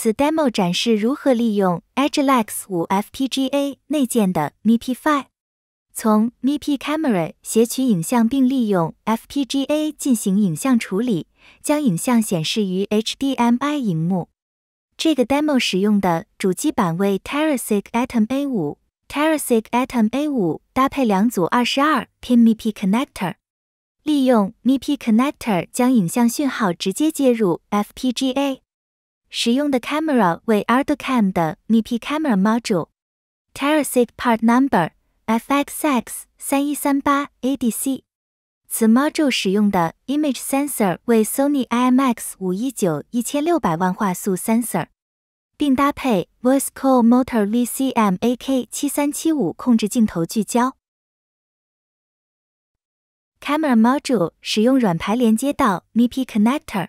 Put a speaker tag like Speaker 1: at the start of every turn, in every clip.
Speaker 1: 此 demo 展示如何利用 EdgeX l 五 FPGA 内建的 MIPI 怀，从 MIPI Camera 写取影像，并利用 FPGA 进行影像处理，将影像显示于 HDMI 荧幕。这个 demo 使用的主机板为 Terasic Atom A5，Terasic Atom A5 搭配两组二十二 pin MIPI Connector，利用 MIPI Connector 将影像讯号直接接入 FPGA。使用的 camera 为 ArduCam 的 m i p camera module，terasic part number FXX 三一三八 ADC。此 module 使用的 image sensor 为 Sony IMX 五一九一千六百万画素 sensor，并搭配 Voice c a l l Motor VCM AK 七三七五控制镜头聚焦。camera module 使用软排连接到 m i p connector。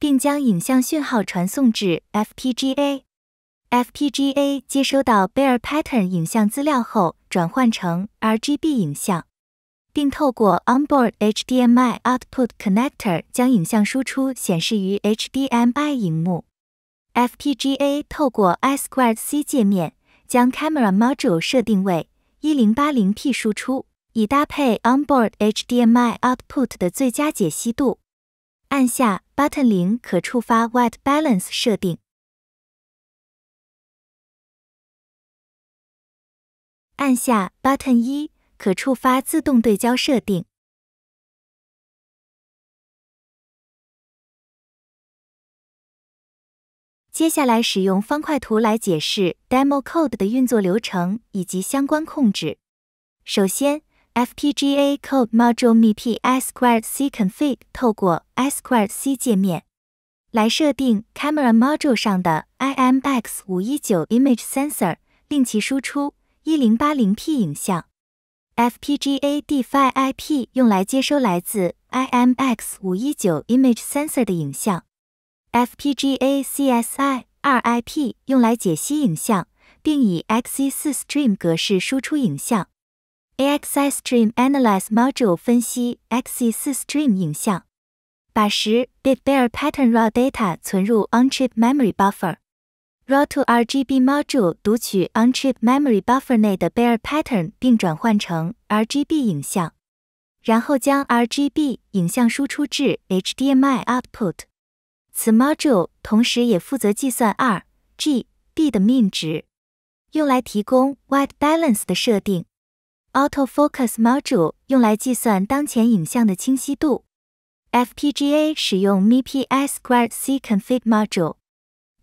Speaker 1: 并将影像讯号传送至 FPGA，FPGA 接收到 b a r e r pattern 影像资料后，转换成 RGB 影像，并透过 onboard HDMI output connector 将影像输出显示于 HDMI 荧幕。FPGA 透过 i2c 界面将 camera module 设定位一零八零 P 输出，以搭配 onboard HDMI output 的最佳解析度。按下。Button 0可触发 White Balance 设定。按下 Button 一可触发自动对焦设定。接下来使用方块图来解释 demo code 的运作流程以及相关控制。首先，FPGA Code Module MIPS C Config 透过 iSquare C 界面来设定 Camera Module 上的 IMX 五一九 Image Sensor，令其输出一零八零 P 影像。FPGA d f i IP 用来接收来自 IMX 五一九 Image Sensor 的影像。FPGA CSI 二 IP 用来解析影像，并以 Xe 四 Stream 格式输出影像。AXI Stream Analyze Module 分析 x e 4 Stream 影像，把 10bit b a r e r Pattern Raw Data 存入 On-Chip Memory Buffer，Raw to RGB Module 读取 On-Chip Memory Buffer 内的 b a r e r Pattern 并转换成 RGB 影像，然后将 RGB 影像输出至 HDMI Output。此 Module 同时也负责计算 R、G、B 的 Mean 值，用来提供 White Balance 的设定。Auto Focus Module 用来计算当前影像的清晰度。FPGA 使用 MIPI e 2 c Config Module，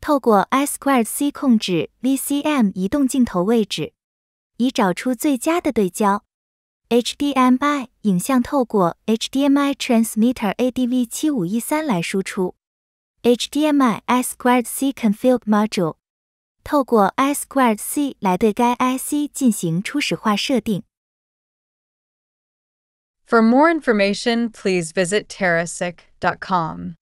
Speaker 1: 透过 I2C 控制 VCM 移动镜头位置，以找出最佳的对焦。HDMI 影像透过 HDMI Transmitter ADV 七五一三来输出。HDMI I2C Config Module 透过 I2C 来对该 IC 进行初始化设定。For more information, please visit terrasic.com.